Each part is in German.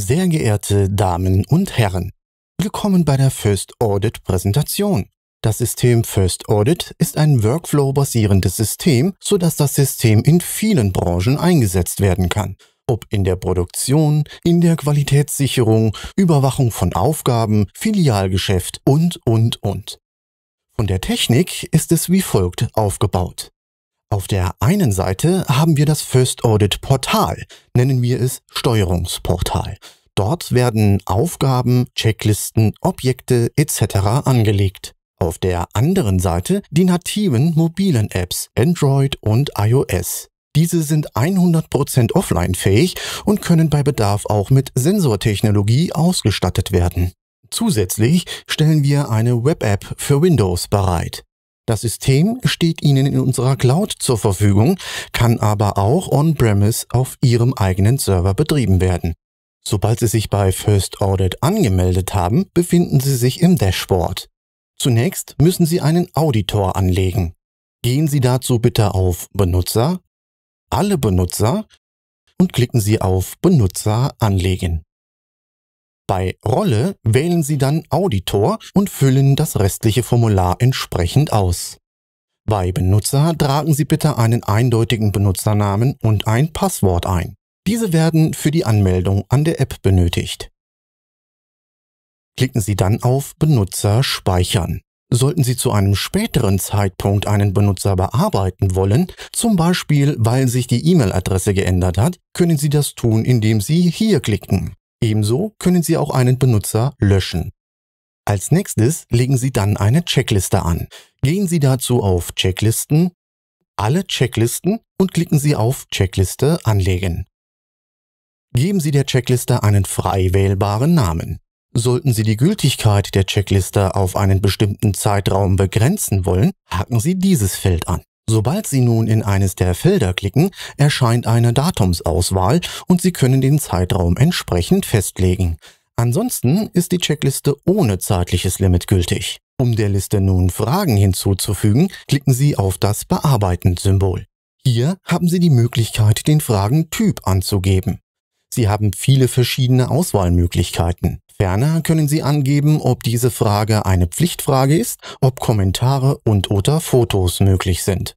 Sehr geehrte Damen und Herren, willkommen bei der First Audit Präsentation. Das System First Audit ist ein Workflow-basierendes System, sodass das System in vielen Branchen eingesetzt werden kann. Ob in der Produktion, in der Qualitätssicherung, Überwachung von Aufgaben, Filialgeschäft und, und, und. Von der Technik ist es wie folgt aufgebaut. Auf der einen Seite haben wir das First Audit Portal, nennen wir es Steuerungsportal. Dort werden Aufgaben, Checklisten, Objekte etc. angelegt. Auf der anderen Seite die nativen mobilen Apps Android und iOS. Diese sind 100% offline-fähig und können bei Bedarf auch mit Sensortechnologie ausgestattet werden. Zusätzlich stellen wir eine Web-App für Windows bereit. Das System steht Ihnen in unserer Cloud zur Verfügung, kann aber auch on-premise auf Ihrem eigenen Server betrieben werden. Sobald Sie sich bei First Audit angemeldet haben, befinden Sie sich im Dashboard. Zunächst müssen Sie einen Auditor anlegen. Gehen Sie dazu bitte auf Benutzer, alle Benutzer und klicken Sie auf Benutzer anlegen. Bei Rolle wählen Sie dann Auditor und füllen das restliche Formular entsprechend aus. Bei Benutzer tragen Sie bitte einen eindeutigen Benutzernamen und ein Passwort ein. Diese werden für die Anmeldung an der App benötigt. Klicken Sie dann auf Benutzer speichern. Sollten Sie zu einem späteren Zeitpunkt einen Benutzer bearbeiten wollen, zum Beispiel weil sich die E-Mail-Adresse geändert hat, können Sie das tun, indem Sie hier klicken. Ebenso können Sie auch einen Benutzer löschen. Als nächstes legen Sie dann eine Checkliste an. Gehen Sie dazu auf Checklisten, alle Checklisten und klicken Sie auf Checkliste anlegen. Geben Sie der Checkliste einen frei wählbaren Namen. Sollten Sie die Gültigkeit der Checkliste auf einen bestimmten Zeitraum begrenzen wollen, haken Sie dieses Feld an. Sobald Sie nun in eines der Felder klicken, erscheint eine Datumsauswahl und Sie können den Zeitraum entsprechend festlegen. Ansonsten ist die Checkliste ohne zeitliches Limit gültig. Um der Liste nun Fragen hinzuzufügen, klicken Sie auf das Bearbeiten-Symbol. Hier haben Sie die Möglichkeit, den Fragentyp anzugeben. Sie haben viele verschiedene Auswahlmöglichkeiten. Ferner können Sie angeben, ob diese Frage eine Pflichtfrage ist, ob Kommentare und oder Fotos möglich sind.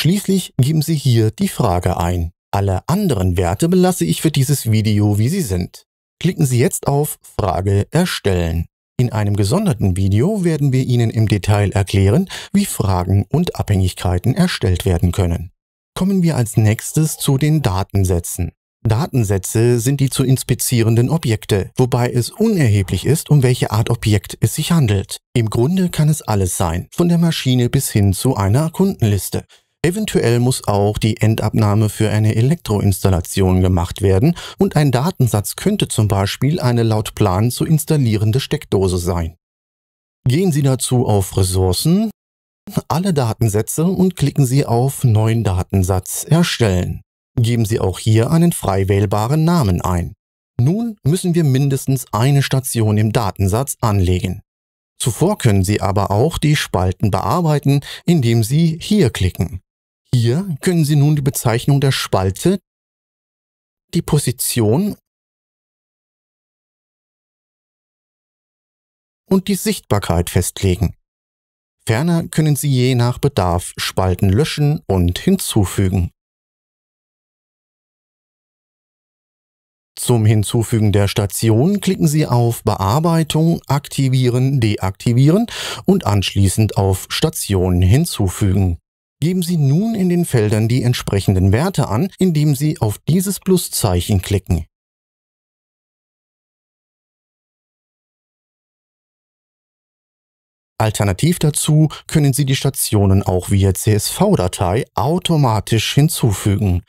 Schließlich geben Sie hier die Frage ein. Alle anderen Werte belasse ich für dieses Video, wie sie sind. Klicken Sie jetzt auf Frage erstellen. In einem gesonderten Video werden wir Ihnen im Detail erklären, wie Fragen und Abhängigkeiten erstellt werden können. Kommen wir als nächstes zu den Datensätzen. Datensätze sind die zu inspizierenden Objekte, wobei es unerheblich ist, um welche Art Objekt es sich handelt. Im Grunde kann es alles sein, von der Maschine bis hin zu einer Kundenliste. Eventuell muss auch die Endabnahme für eine Elektroinstallation gemacht werden und ein Datensatz könnte zum Beispiel eine laut Plan zu installierende Steckdose sein. Gehen Sie dazu auf Ressourcen, alle Datensätze und klicken Sie auf Neuen Datensatz erstellen. Geben Sie auch hier einen frei wählbaren Namen ein. Nun müssen wir mindestens eine Station im Datensatz anlegen. Zuvor können Sie aber auch die Spalten bearbeiten, indem Sie hier klicken. Hier können Sie nun die Bezeichnung der Spalte, die Position und die Sichtbarkeit festlegen. Ferner können Sie je nach Bedarf Spalten löschen und hinzufügen. Zum Hinzufügen der Station klicken Sie auf Bearbeitung, Aktivieren, Deaktivieren und anschließend auf Station hinzufügen. Geben Sie nun in den Feldern die entsprechenden Werte an, indem Sie auf dieses Pluszeichen klicken. Alternativ dazu können Sie die Stationen auch via CSV-Datei automatisch hinzufügen.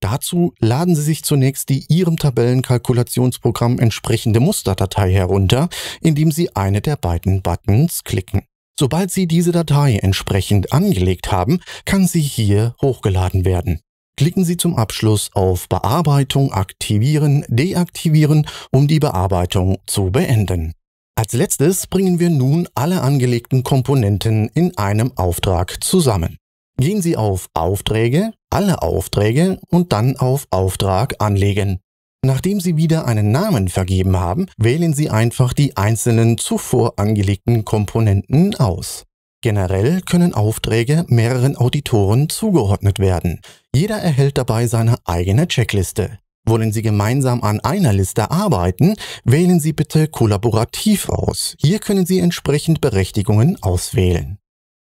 Dazu laden Sie sich zunächst die Ihrem Tabellenkalkulationsprogramm entsprechende Musterdatei herunter, indem Sie eine der beiden Buttons klicken. Sobald Sie diese Datei entsprechend angelegt haben, kann sie hier hochgeladen werden. Klicken Sie zum Abschluss auf Bearbeitung aktivieren, deaktivieren, um die Bearbeitung zu beenden. Als letztes bringen wir nun alle angelegten Komponenten in einem Auftrag zusammen. Gehen Sie auf Aufträge, alle Aufträge und dann auf Auftrag anlegen. Nachdem Sie wieder einen Namen vergeben haben, wählen Sie einfach die einzelnen zuvor angelegten Komponenten aus. Generell können Aufträge mehreren Auditoren zugeordnet werden. Jeder erhält dabei seine eigene Checkliste. Wollen Sie gemeinsam an einer Liste arbeiten, wählen Sie bitte kollaborativ aus. Hier können Sie entsprechend Berechtigungen auswählen.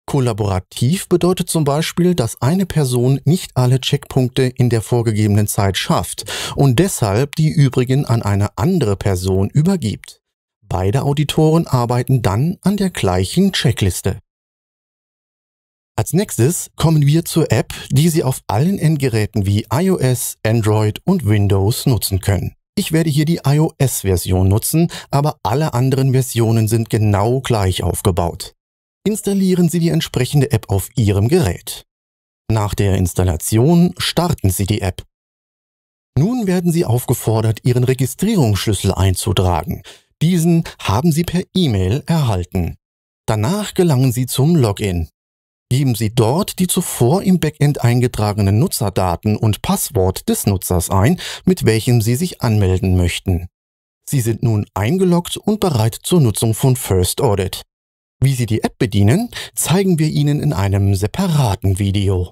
Kollaborativ bedeutet zum Beispiel, dass eine Person nicht alle Checkpunkte in der vorgegebenen Zeit schafft und deshalb die übrigen an eine andere Person übergibt. Beide Auditoren arbeiten dann an der gleichen Checkliste. Als nächstes kommen wir zur App, die Sie auf allen Endgeräten wie iOS, Android und Windows nutzen können. Ich werde hier die iOS-Version nutzen, aber alle anderen Versionen sind genau gleich aufgebaut installieren Sie die entsprechende App auf Ihrem Gerät. Nach der Installation starten Sie die App. Nun werden Sie aufgefordert, Ihren Registrierungsschlüssel einzutragen. Diesen haben Sie per E-Mail erhalten. Danach gelangen Sie zum Login. Geben Sie dort die zuvor im Backend eingetragenen Nutzerdaten und Passwort des Nutzers ein, mit welchem Sie sich anmelden möchten. Sie sind nun eingeloggt und bereit zur Nutzung von First Audit. Wie Sie die App bedienen, zeigen wir Ihnen in einem separaten Video.